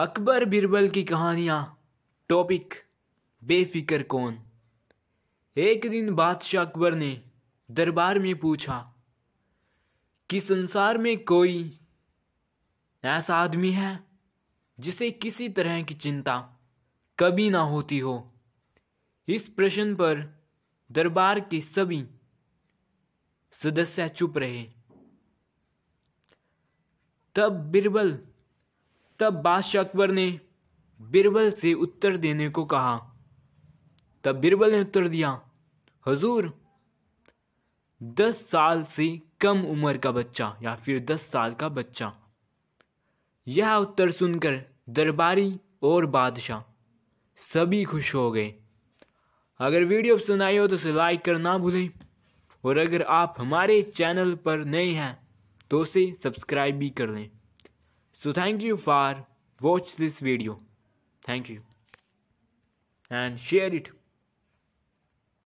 अकबर बिरबल की कहानियाँ टॉपिक बेफिक्र कौन एक दिन बादशाह अकबर ने दरबार में पूछा कि संसार में कोई ऐसा आदमी है जिसे किसी तरह की चिंता कभी ना होती हो इस प्रश्न पर दरबार के सभी सदस्य चुप रहे तब बिरबल तब बादशाह अकबर ने बिरबल से उत्तर देने को कहा तब बिरबल ने उत्तर दिया हजूर दस साल से कम उम्र का बच्चा या फिर दस साल का बच्चा यह उत्तर सुनकर दरबारी और बादशाह सभी खुश हो गए अगर वीडियो पसंद आई हो तो उसे लाइक करना ना भूलें और अगर आप हमारे चैनल पर नए हैं तो उसे सब्सक्राइब भी कर लें so thank you for watch this video thank you and share it